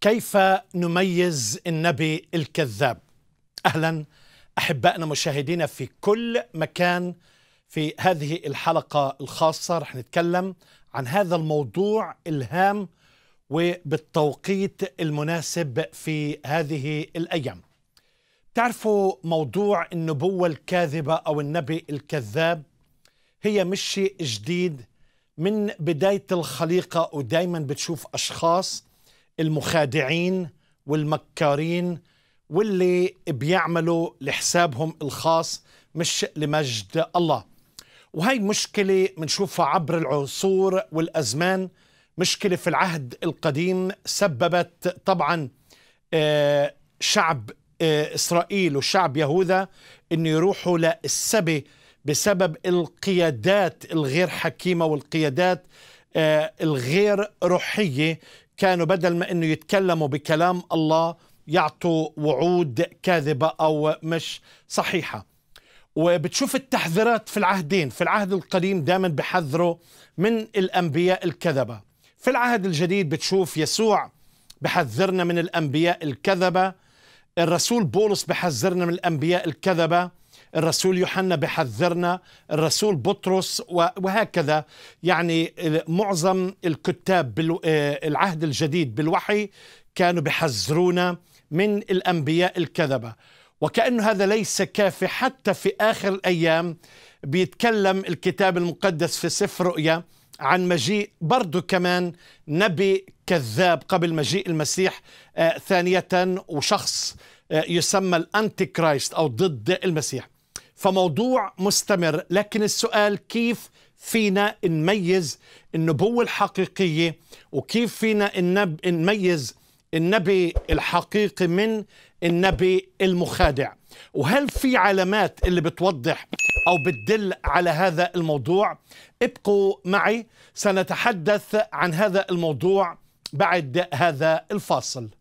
كيف نميز النبي الكذاب اهلا احبائنا مشاهدينا في كل مكان في هذه الحلقه الخاصه رح نتكلم عن هذا الموضوع الهام وبالتوقيت المناسب في هذه الايام تعرفوا موضوع النبوه الكاذبه او النبي الكذاب هي مش شيء جديد من بدايه الخليقه ودايما بتشوف اشخاص المخادعين والمكارين واللي بيعملوا لحسابهم الخاص مش لمجد الله وهي مشكلة بنشوفها عبر العصور والأزمان مشكلة في العهد القديم سببت طبعا آه، شعب آه، إسرائيل وشعب يهوذا أن يروحوا للسبي بسبب القيادات الغير حكيمة والقيادات آه، الغير روحية كانوا بدل ما انه يتكلموا بكلام الله يعطوا وعود كاذبه او مش صحيحه وبتشوف التحذيرات في العهدين في العهد القديم دائما بحذروا من الانبياء الكذبه في العهد الجديد بتشوف يسوع بحذرنا من الانبياء الكذبه الرسول بولس بحذرنا من الانبياء الكذبه الرسول يوحنا بحذرنا الرسول بطرس وهكذا يعني معظم الكتاب بالعهد آه، الجديد بالوحي كانوا بحذرونا من الأنبياء الكذبة وكأن هذا ليس كافي حتى في آخر الأيام بيتكلم الكتاب المقدس في سفر رؤيا عن مجيء برضه كمان نبي كذاب قبل مجيء المسيح آه، ثانية وشخص يسمى الأنتي كرايست أو ضد المسيح فموضوع مستمر لكن السؤال كيف فينا نميز النبوة الحقيقية وكيف فينا النب... نميز النبي الحقيقي من النبي المخادع وهل في علامات اللي بتوضح أو بتدل على هذا الموضوع ابقوا معي سنتحدث عن هذا الموضوع بعد هذا الفاصل